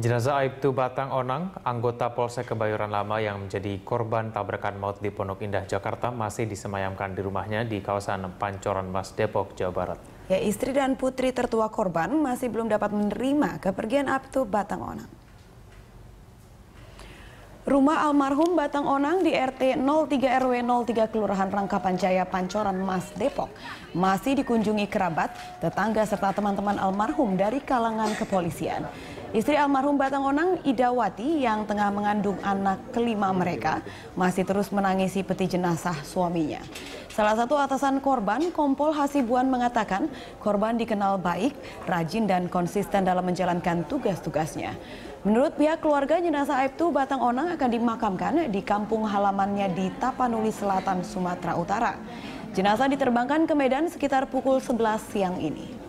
Jenazah Aibtu Batang Onang, anggota Polsek Kebayoran Lama yang menjadi korban tabrakan maut di Pondok Indah, Jakarta masih disemayamkan di rumahnya di kawasan Pancoran Mas Depok, Jawa Barat. Ya, istri dan putri tertua korban masih belum dapat menerima kepergian Aibtu Batang Onang. Rumah almarhum Batang Onang di RT 03 RW 03 Kelurahan Rangkapan Jaya Pancoran Mas Depok masih dikunjungi kerabat, tetangga serta teman-teman almarhum dari kalangan kepolisian. Istri almarhum Batang Onang Idawati yang tengah mengandung anak kelima mereka masih terus menangisi peti jenazah suaminya. Salah satu atasan korban, Kompol Hasibuan mengatakan korban dikenal baik, rajin dan konsisten dalam menjalankan tugas-tugasnya. Menurut pihak keluarga, jenazah Aibtu Batang Onang akan dimakamkan di kampung halamannya di Tapanuli Selatan, Sumatera Utara. Jenazah diterbangkan ke Medan sekitar pukul 11 siang ini.